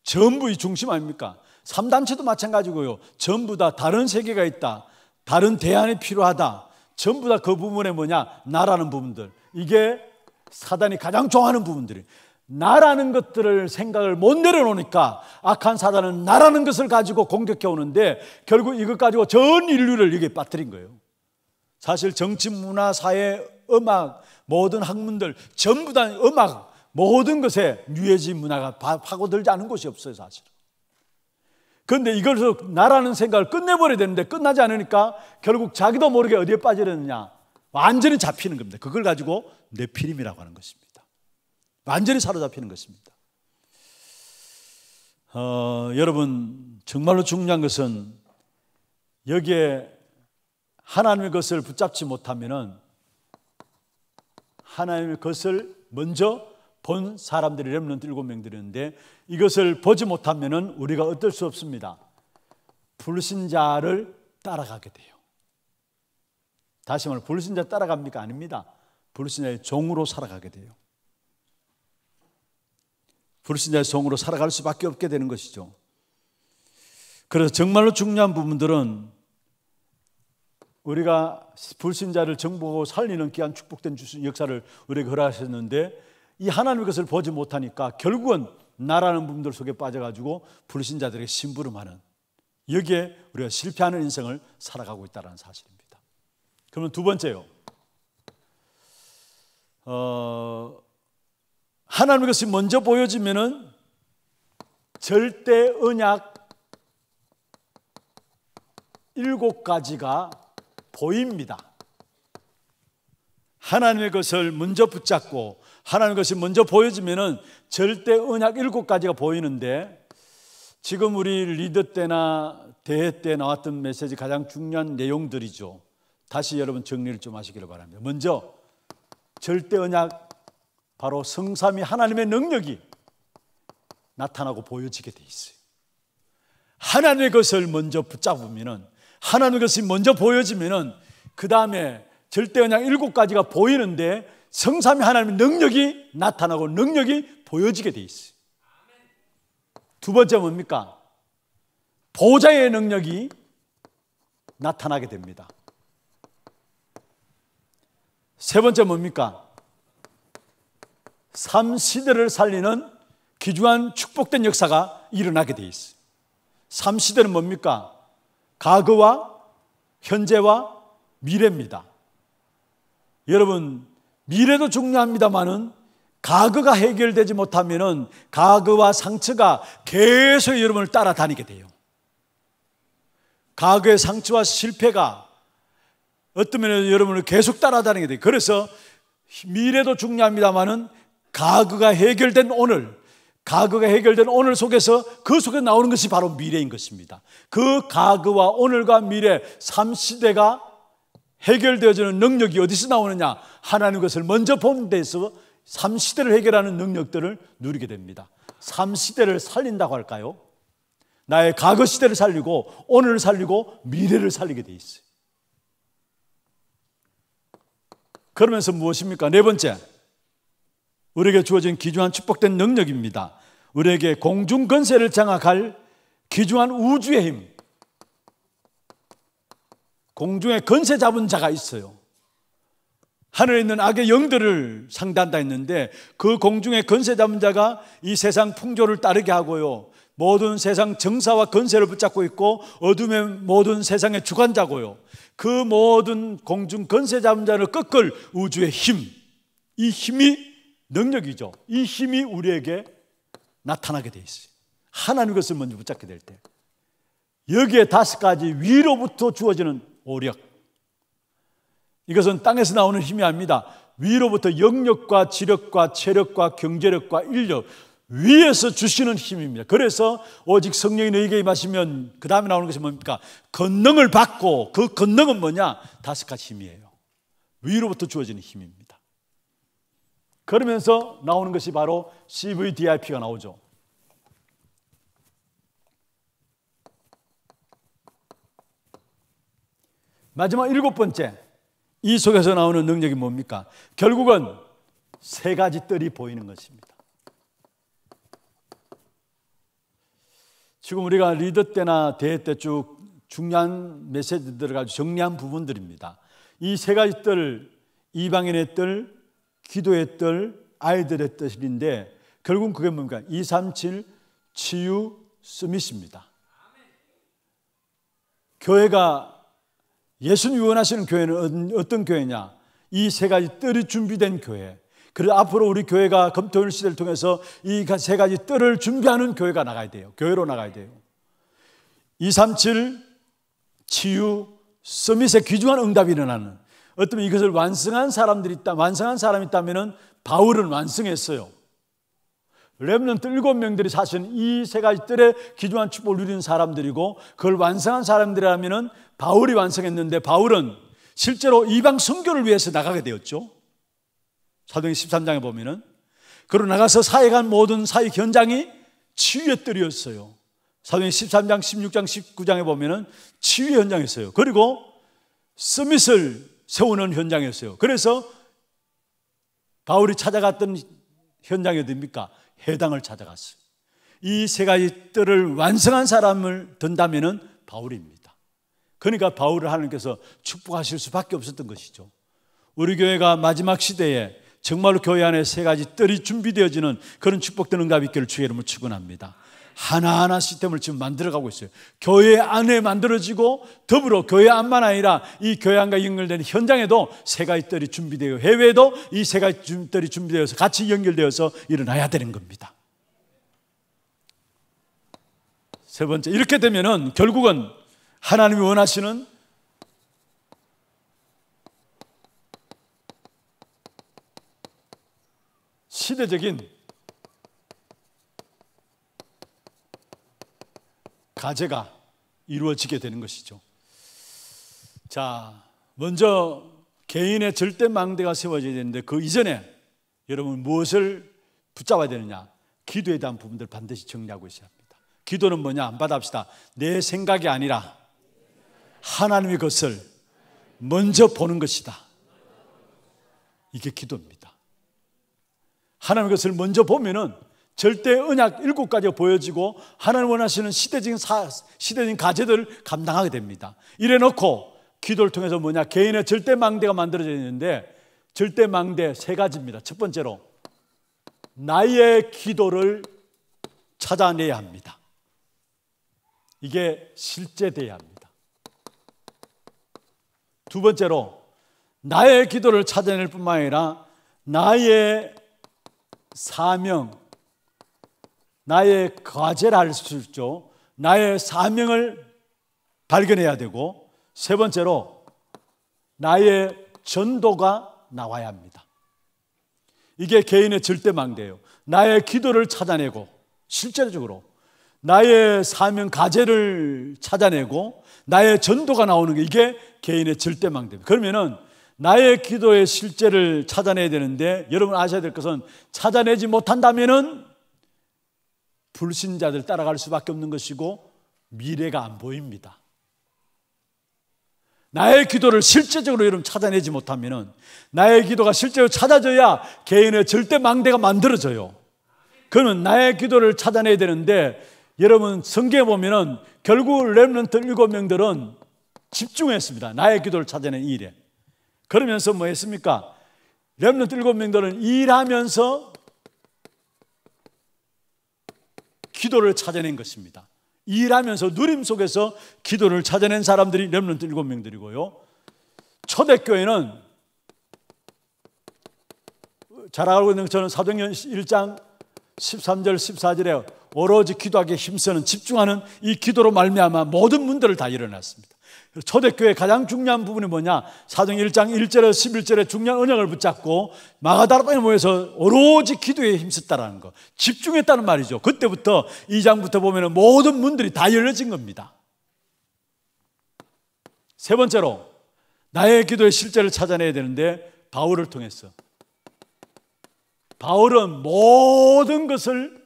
전부 이 중심 아닙니까? 3단체도 마찬가지고요. 전부 다 다른 세계가 있다. 다른 대안이 필요하다. 전부 다 그 부분에 뭐냐? 나라는 부분들. 이게 사단이 가장 좋아하는 부분들이. 에요 나라는 것들을 생각을 못 내려놓으니까 악한 사단은 나라는 것을 가지고 공격해 오는데 결국 이것 가지고 전 인류를 이게 빠뜨린 거예요. 사실 정치, 문화, 사회, 음악, 모든 학문들 전부 다 음악, 모든 것에 뉴에지 문화가 파고들지 않은 곳이 없어요, 사실. 그런데 이걸서 나라는 생각을 끝내버려야 되는데 끝나지 않으니까 결국 자기도 모르게 어디에 빠지려느냐. 완전히 잡히는 겁니다. 그걸 가지고 내피림이라고 하는 것입니다. 완전히 사로잡히는 것입니다. 어, 여러분, 정말로 중요한 것은 여기에 하나님의 것을 붙잡지 못하면은 하나님의 것을 먼저 본 사람들이 렘넌트 일곱 명들이었는데 이것을 보지 못하면 우리가 어쩔수 없습니다. 불신자를 따라가게 돼요. 다시 말해 불신자 따라갑니까? 아닙니다. 불신자의 종으로 살아가게 돼요. 불신자의 종으로 살아갈 수밖에 없게 되는 것이죠. 그래서 정말로 중요한 부분들은 우리가 불신자를 정복하고 살리는 귀한 축복된 역사를 우리에게 허락하셨는데 이 하나님의 것을 보지 못하니까 결국은 나라는 분들 속에 빠져가지고 불신자들에게 심부름하는 여기에 우리가 실패하는 인생을 살아가고 있다는 사실입니다. 그러면 두 번째요. 어, 하나님의 것이 먼저 보여지면은 절대 언약 일곱 가지가 보입니다. 하나님의 것을 먼저 붙잡고 하나님의 것이 먼저 보여지면은 절대 언약 일곱 가지가 보이는데 지금 우리 리더 때나 대회 때 나왔던 메시지 가장 중요한 내용들이죠. 다시 여러분 정리를 좀 하시기를 바랍니다. 먼저 절대 언약 바로 성삼이 하나님의 능력이 나타나고 보여지게 돼 있어요. 하나님의 것을 먼저 붙잡으면은 하나님의 것이 먼저 보여지면은 그 다음에 절대 언약 일곱 가지가 보이는데 성삼위 하나님의 능력이 나타나고 능력이 보여지게 돼 있어요. 두 번째 뭡니까? 보좌의 능력이 나타나게 됩니다. 세 번째 뭡니까? 삼 시대를 살리는 귀중한 축복된 역사가 일어나게 돼 있어요. 삶 시대는 뭡니까? 과거와 현재와 미래입니다. 여러분 미래도 중요합니다만은 가거가 해결되지 못하면은 과거와 상처가 계속 여러분을 따라다니게 돼요. 가거의 상처와 실패가 어떤 면에서 여러분을 계속 따라다니게 돼요. 그래서 미래도 중요합니다만은 가거가 해결된 오늘, 가거가 해결된 오늘 속에서 그 속에 나오는 것이 바로 미래인 것입니다. 그가거와 오늘과 미래 3시대가 해결되어지는 능력이 어디서 나오느냐? 하나님 것을 먼저 본 데서 삼시대를 해결하는 능력들을 누리게 됩니다. 삼시대를 살린다고 할까요? 나의 과거 시대를 살리고 오늘을 살리고 미래를 살리게 돼 있어요. 그러면서 무엇입니까? 네 번째. 우리에게 주어진 기중한 축복된 능력입니다. 우리에게 공중 건세를 장악할 기중한 우주의 힘. 공중에 건세 잡은 자가 있어요. 하늘에 있는 악의 영들을 상대한다 했는데 그 공중에 건세 잡은 자가 이 세상 풍조를 따르게 하고요. 모든 세상 정사와 건세를 붙잡고 있고 어둠의 모든 세상의 주관자고요. 그 모든 공중 건세 잡은 자를 꺾을 우주의 힘. 이 힘이 능력이죠. 이 힘이 우리에게 나타나게 돼 있어요. 하나님 것을 먼저 붙잡게 될 때. 여기에 다섯 가지 위로부터 주어지는 오력. 이것은 땅에서 나오는 힘이 아닙니다. 위로부터 영력과 지력과 체력과 경제력과 인력, 위에서 주시는 힘입니다. 그래서 오직 성령이 너희에게 임하시면 그 다음에 나오는 것이 뭡니까? 건능을 받고 그 건능은 뭐냐? 다섯 가지 힘이에요. 위로부터 주어지는 힘입니다. 그러면서 나오는 것이 바로 CVDIP가 나오죠. 마지막 일곱 번째, 이 속에서 나오는 능력이 뭡니까? 결국은 세 가지 뜰이 보이는 것입니다. 지금 우리가 리더 때나 대회 때 쭉 중요한 메시지들을 가지고 정리한 부분들입니다. 이 세 가지 뜰, 이방인의 뜰, 기도의 뜰, 아이들의 뜰인데 결국 그게 뭡니까? 237 치유 스밋입니다. 교회가 예수님 유언하시는 교회는 어떤 교회냐? 이 세 가지 뜰이 준비된 교회. 그리고 앞으로 우리 교회가 검토일 시대를 통해서 이 세 가지 뜰을 준비하는 교회가 나가야 돼요. 교회로 나가야 돼요. 237 치유 서밋에 귀중한 응답이 일어나는 어떤 이것을 완성한 사람들이 있다 완성한 사람이 있다면 바울은 완성했어요. 렘넌트 일곱 명들이 사실은 이 세 가지 뜰에 기중한 축복을 누리는 사람들이고 그걸 완성한 사람들이라면 바울이 완성했는데 바울은 실제로 이방 선교를 위해서 나가게 되었죠. 사도행 13장에 보면은 그러 나가서 사역한 모든 사역 현장이 치유의 뜰이었어요. 사도행 13장, 16장, 19장에 보면은 치유 현장이었어요. 그리고 스밋을 세우는 현장이었어요. 그래서 바울이 찾아갔던 현장이 됩니까 해당을 찾아갔어요. 이 세 가지 뜰을 완성한 사람을 든다면 바울입니다. 그러니까 바울을 하나님께서 축복하실 수밖에 없었던 것이죠. 우리 교회가 마지막 시대에 정말로 교회 안에 세 가지 뜰이 준비되어지는 그런 축복되는 가비께를 주의 이름으 축원합니다. 하나하나 시스템을 지금 만들어가고 있어요. 교회 안에 만들어지고 더불어 교회 안만 아니라 이 교회 안과 연결되 현장에도 세 가지 뜰이 준비되어 해외에도 이 세 가지 뜰이 준비되어서 같이 연결되어서 일어나야 되는 겁니다. 세 번째 이렇게 되면은 결국은 하나님이 원하시는 시대적인 가제가 이루어지게 되는 것이죠. 자, 먼저 개인의 절대 망대가 세워져야 되는데 그 이전에 여러분 무엇을 붙잡아야 되느냐? 기도에 대한 부분들 반드시 정리하고 있어야 합니다. 기도는 뭐냐? 안 받아합시다. 내 생각이 아니라 하나님의 것을 먼저 보는 것이다. 이게 기도입니다. 하나님의 것을 먼저 보면은 절대 언약 일곱 가지가 보여지고 하나님 원하시는 시대적인 사, 시대적인 과제들을 감당하게 됩니다. 이래 놓고 기도를 통해서 뭐냐 개인의 절대 망대가 만들어져 있는데 절대 망대 세 가지입니다. 첫 번째로 나의 기도를 찾아내야 합니다. 이게 실제돼야 합니다. 두 번째로 나의 기도를 찾아낼 뿐만 아니라 나의 사명 나의 과제를 알 수 있죠. 나의 사명을 발견해야 되고 세 번째로 나의 전도가 나와야 합니다. 이게 개인의 절대망대예요. 나의 기도를 찾아내고 실제적으로 나의 사명 과제를 찾아내고 나의 전도가 나오는 게 이게 개인의 절대망대입니다. 그러면은 나의 기도의 실제를 찾아내야 되는데 여러분 아셔야 될 것은 찾아내지 못한다면은 불신자들 따라갈 수밖에 없는 것이고 미래가 안 보입니다. 나의 기도를 실제적으로 여러분 찾아내지 못하면은 나의 기도가 실제로 찾아져야 개인의 절대 망대가 만들어져요. 그러 나의 기도를 찾아내야 되는데 여러분 성경에 보면은 결국 렘런트 일곱 명들은 집중했습니다. 나의 기도를 찾아낸 일에. 그러면서 뭐 했습니까? 렘런트 일곱 명들은 일하면서 기도를 찾아낸 것입니다. 일하면서 누림 속에서 기도를 찾아낸 사람들이 렘넌트 일곱 명들이고요. 초대교회는 잘 알고 있는 저는 사도행전 1장 13절 14절에 오로지 기도하기 힘쓰는 집중하는 이 기도로 말미암아 모든 문들을 다 열어놨습니다. 초대교회 가장 중요한 부분이 뭐냐? 사정 1장 1절에 11절에 중요한 언약을 붙잡고 마가다르방에 모여서 오로지 기도에 힘썼다라는 거. 집중했다는 말이죠. 그때부터 2장부터 보면 모든 문들이 다 열려진 겁니다. 세 번째로 나의 기도의 실제를 찾아내야 되는데 바울을 통해서 바울은 모든 것을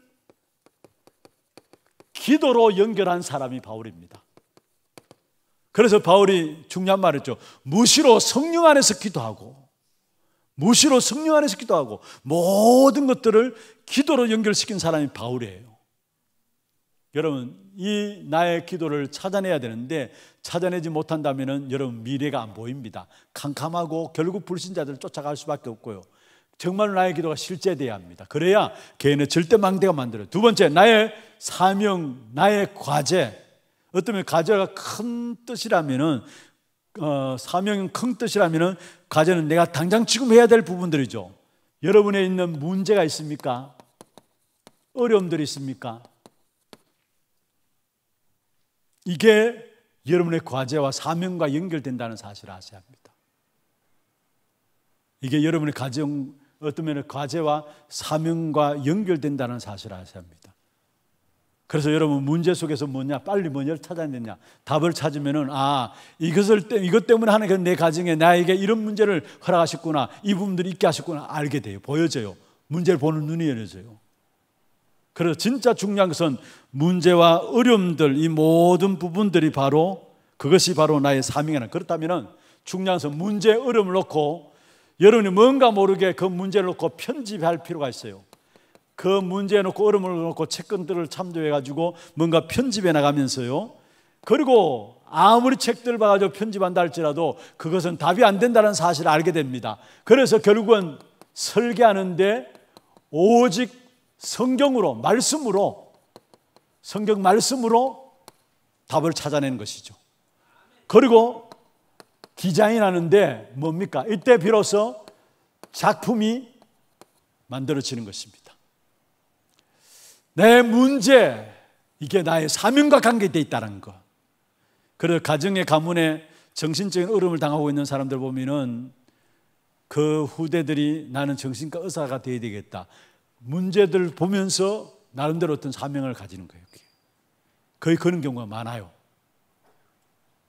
기도로 연결한 사람이 바울입니다. 그래서 바울이 중요한 말 했죠. 무시로 성령 안에서 기도하고, 무시로 성령 안에서 기도하고, 모든 것들을 기도로 연결시킨 사람이 바울이에요. 여러분, 이 나의 기도를 찾아내야 되는데, 찾아내지 못한다면 여러분 미래가 안 보입니다. 캄캄하고 결국 불신자들을 쫓아갈 수밖에 없고요. 정말로 나의 기도가 실제돼야 합니다. 그래야 개인의 절대 망대가 만들어요. 두 번째, 나의 사명, 나의 과제, 어쩌면 가제가큰 뜻이라면은 어, 사명이큰 뜻이라면은 과제는 내가 당장 지금 해야 될 부분들이죠. 여러분에 있는 문제가 있습니까? 어려움들이 있습니까? 이게 여러분의 과제와 사명과 연결된다는 사실을 아셔야 합니다. 이게 여러분의 가정 어떤 면에 과제와 사명과 연결된다는 사실을 아셔야 합니다. 그래서 여러분 문제 속에서 뭐냐 빨리 뭐냐를 찾아냈냐 답을 찾으면은 아 이것을 이것 때문에 하는님내 가정에 나에게 이런 문제를 허락하셨구나 이 부분들이 있게 하셨구나 알게 돼요 보여져요 문제를 보는 눈이 열려져요 그래서 진짜 중요한 것은 문제와 어려움들 이 모든 부분들이 바로 그것이 바로 나의 사명이라 그렇다면은 중요한 것은 문제 어려움을 놓고 여러분이 뭔가 모르게 그 문제를 놓고 편집할 필요가 있어요 그 문제에 놓고 얼음을 놓고 책근들을 참조해 가지고 뭔가 편집해 나가면서요. 그리고 아무리 책들 봐가지고 편집한다 할지라도 그것은 답이 안 된다는 사실을 알게 됩니다. 그래서 결국은 설계하는데 오직 성경으로, 말씀으로, 성경 말씀으로 답을 찾아낸 것이죠. 그리고 디자인하는데 뭡니까? 이때 비로소 작품이 만들어지는 것입니다. 내 문제, 이게 나의 사명과 관계되어 있다는 것. 그래, 가정의 가문에 정신적인 어려움을 당하고 있는 사람들 보면은 그 후대들이 나는 정신과 의사가 되어야 되겠다. 문제들 보면서 나름대로 어떤 사명을 가지는 거예요. 거의 그런 경우가 많아요.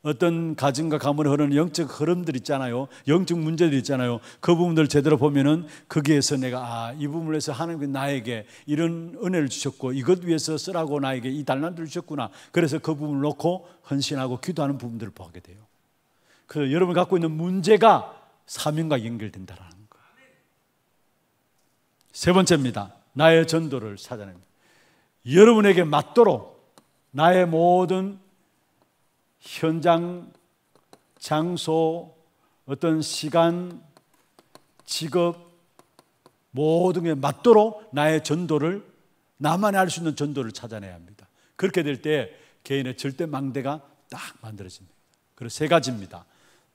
어떤 가정과 가문에 흐르는 영적 흐름들 있잖아요. 영적 문제들 있잖아요. 그 부분들 제대로 보면은 거기에서 내가 아, 이 부분에서 하나님 그 나에게 이런 은혜를 주셨고 이것 위해서 쓰라고 나에게 이 달란트를 주셨구나. 그래서 그 부분을 놓고 헌신하고 기도하는 부분들을 보게 돼요. 그래서 여러분이 갖고 있는 문제가 사명과 연결된다라는 거세 번째입니다. 나의 전도를 찾아냅니다. 여러분에게 맞도록 나의 모든 현장, 장소, 어떤 시간, 직업 모든 게 맞도록 나의 전도를 나만 이할 수 있는 전도를 찾아내야 합니다. 그렇게 될 때 개인의 절대 망대가 딱 만들어집니다. 그리고세 가지입니다.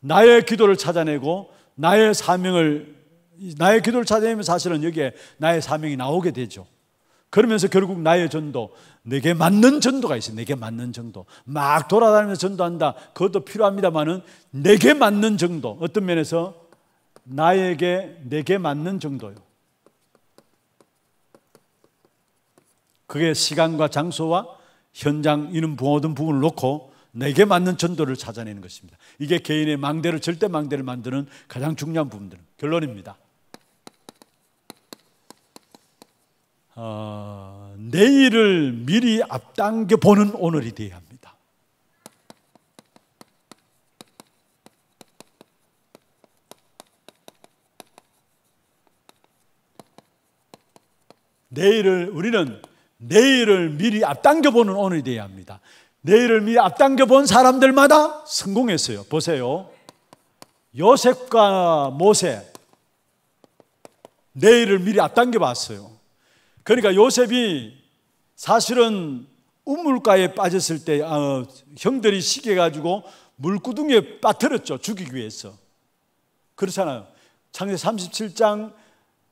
나의 기도를 찾아내고 나의 사명을 나의 기도를 찾아내면 사실은 여기에 나의 사명이 나오게 되죠. 그러면서 결국 나의 전도, 내게 맞는 전도가 있어요. 내게 맞는 정도막 돌아다니면서 전도한다. 그것도 필요합니다만은 내게 맞는 정도. 어떤 면에서 나에게 내게 맞는 정도요. 그게 시간과 장소와 현장 이런 모든 부분을 놓고 내게 맞는 전도를 찾아내는 것입니다. 이게 개인의 망대를 절대 망대를 만드는 가장 중요한 부분들 결론입니다. 어... 내일을 미리 앞당겨 보는 오늘이 되어야 합니다. 내일을 우리는 내일을 미리 앞당겨 보는 오늘이 되어야 합니다. 내일을 미리 앞당겨 본 사람들마다 성공했어요. 보세요. 요셉과 모세 내일을 미리 앞당겨 봤어요. 그러니까 요셉이 사실은 우물가에 빠졌을 때 어, 형들이 시계 가지고 물구덩이에 빠뜨렸죠. 죽이기 위해서. 그렇잖아요. 창세 37장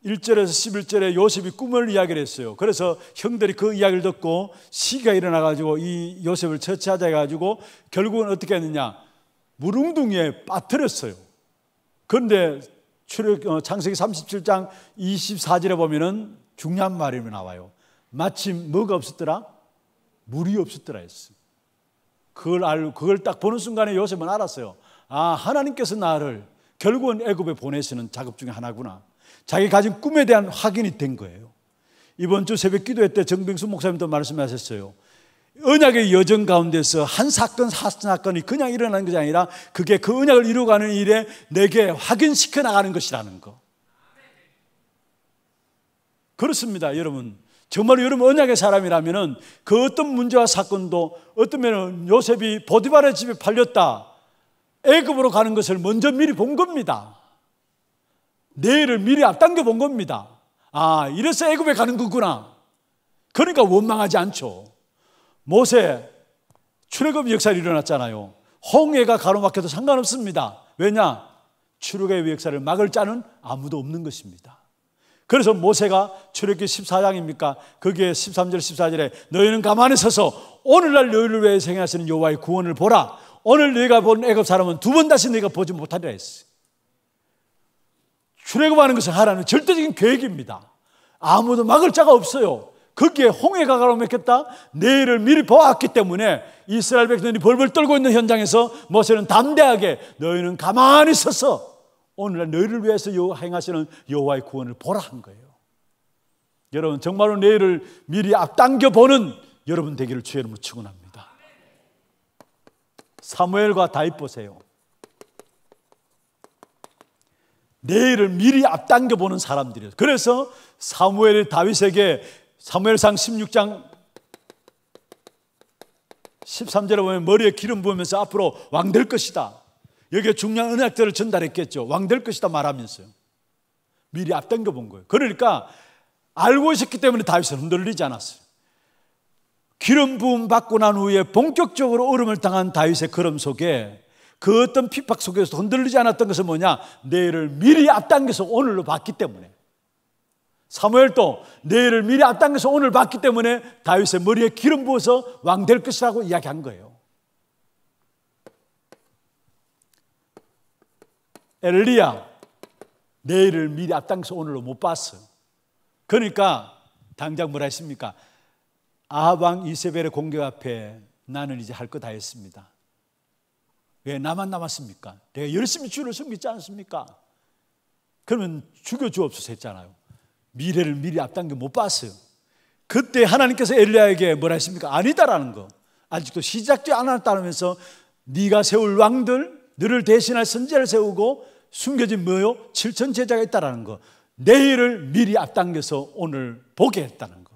1절에서 11절에 요셉이 꿈을 이야기를 했어요. 그래서 형들이 그 이야기를 듣고 시기가 일어나가지고 이 요셉을 처치하자 해가지고 결국은 어떻게 했느냐. 물웅둥이에 빠뜨렸어요. 그런데 출애, 어, 창세기 37장 24절에 보면은 중요한 말이 나와요. 마침 뭐가 없었더라? 물이 없었더라 했어 그걸 알 그걸 딱 보는 순간에 요셉은 알았어요. 아 하나님께서 나를 결국은 애굽에 보내시는 작업 중에 하나구나. 자기 가진 꿈에 대한 확인이 된 거예요. 이번 주 새벽 기도회 때 정병수 목사님도 말씀하셨어요. 언약의 여정 가운데서 한 사건, 사건이 그냥 일어나는 것이 아니라 그게 그 언약을 이루어가는 일에 내게 확인시켜 나가는 것이라는 거. 그렇습니다, 여러분. 정말 여러분 언약의 사람이라면은 그 어떤 문제와 사건도 어떠 면은 요셉이 보디발의 집에 팔렸다. 애굽으로 가는 것을 먼저 미리 본 겁니다. 내일을 미리 앞당겨 본 겁니다. 아, 이래서 애굽에 가는 거구나. 그러니까 원망하지 않죠. 모세 출애굽 역사를 일어났잖아요. 홍해가 가로막혀도 상관없습니다. 왜냐? 출애굽의 역사를 막을 자는 아무도 없는 것입니다. 그래서 모세가 출애기 14장입니까? 거기에 13절 14절에 너희는 가만히 서서 오늘날 너희를 위해 생하시는 여호와의 구원을 보라. 오늘 너희가 본 애굽 사람은 두 번 다시 너희가 보지 못하리라 했어. 출애굽하는 것은 하라는 절대적인 계획입니다. 아무도 막을 자가 없어요. 거기에 홍해가 가로막혔다. 내일을 미리 보았기 때문에 이스라엘 백성들이 벌벌 떨고 있는 현장에서 모세는 담대하게 너희는 가만히 서서 오늘날 너희를 위해서 행하시는 여호와의 구원을 보라 한 거예요. 여러분 정말로 내일을 미리 앞당겨 보는 여러분 되기를 주의 이름으로 축원합니다. 사무엘과 다윗 보세요. 내일을 미리 앞당겨 보는 사람들이에요. 그래서 사무엘이 다윗에게 사무엘상 16장 13절에 보면 머리에 기름 부으면서 앞으로 왕 될 것이다. 여기에 중요한 은약들을 전달했겠죠. 왕 될 것이다 말하면서요. 미리 앞당겨 본 거예요. 그러니까 알고 있었기 때문에 다윗은 흔들리지 않았어요. 기름 부음 받고 난 후에 본격적으로 얼음을 당한 다윗의 걸음 속에 그 어떤 핍박 속에서 흔들리지 않았던 것은 뭐냐? 내일을 미리 앞당겨서 오늘로 봤기 때문에. 사무엘도 내일을 미리 앞당겨서 오늘 봤기 때문에 다윗의 머리에 기름 부어서 왕 될 것이라고 이야기한 거예요. 엘리야, 내일을 미리 앞당겨서 오늘로 못 봤어. 그러니까 당장 뭐라 했습니까? 아방 이세벨의 공격 앞에 나는 이제 할 거 다 했습니다. 왜 나만 남았습니까? 내가 열심히 주를 섬기지 않습니까? 그러면 죽여 주옵소서 했잖아요. 미래를 미리 앞당겨 못 봤어요. 그때 하나님께서 엘리야에게 뭐라 했습니까? 아니다라는 거. 아직도 시작도 안 했다면서 네가 세울 왕들, 너를 대신할 선제를 세우고 숨겨진 뭐요? 7천 제자가 있다라는 거. 내일을 미리 앞당겨서 오늘 보게 했다는 거.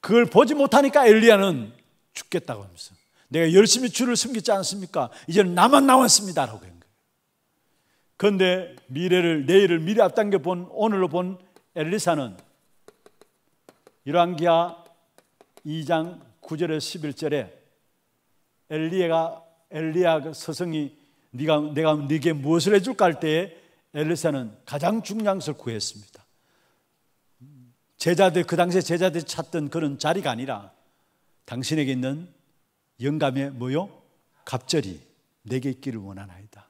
그걸 보지 못하니까 엘리야는 죽겠다고 하면서 내가 열심히 줄을 숨기지 않습니까? 이제 나만 남았습니다라고 한 거예요. 그런데 미래를 내일을 미리 앞당겨 본 오늘로 본 엘리사는 열왕기하 2장 9절에 11절에 엘리야가 엘리야 그 서성이 네가 내가 네게 무엇을 해줄까 할 때에 엘리사는 가장 중요한 것을 구했습니다. 제자들 그 당시에 제자들이 찾던 그런 자리가 아니라 당신에게 있는 영감의 뭐요? 갑절이 내게 있기를 원하나이다.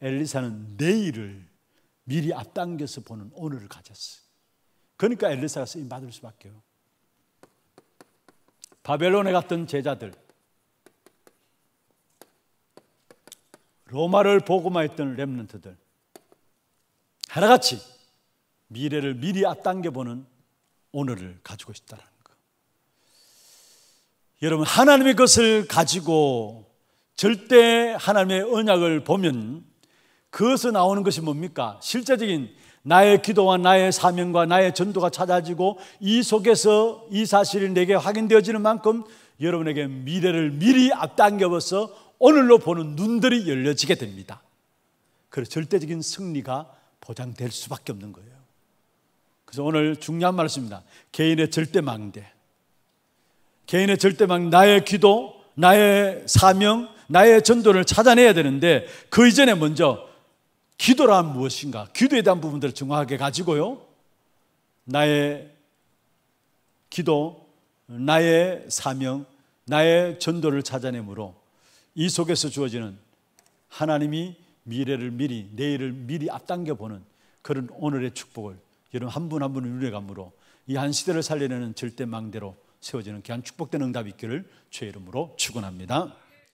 엘리사는 내일을 미리 앞당겨서 보는 오늘을 가졌어. 그러니까 엘리사가 쓰임 받을 수밖에요. 바벨론에 갔던 제자들 로마를 보고마했던 렘넌트들 하나같이 미래를 미리 앞당겨 보는 오늘을 가지고 있다는 거. 여러분 하나님의 것을 가지고 절대 하나님의 언약을 보면 그것에 나오는 것이 뭡니까? 실제적인 나의 기도와 나의 사명과 나의 전도가 찾아지고 이 속에서 이 사실이 내게 확인되어지는 만큼 여러분에게 미래를 미리 앞당겨서 오늘로 보는 눈들이 열려지게 됩니다. 그래서 절대적인 승리가 보장될 수밖에 없는 거예요. 그래서 오늘 중요한 말씀입니다. 개인의 절대 망대. 개인의 절대 망, 나의 기도, 나의 사명, 나의 전도를 찾아내야 되는데 그 이전에 먼저 기도란 무엇인가? 기도에 대한 부분들을 정확하게 가지고요. 나의 기도, 나의 사명, 나의 전도를 찾아내므로 이 속에서 주어지는 하나님이 미래를 미리 내일을 미리 앞당겨 보는 그런 오늘의 축복을 여러분 한 분 한 분을 누려감으로 이 한 시대를 살려내는 절대 망대로 세워지는 귀한 축복된 응답이 있기를 주의 이름으로 축원합니다.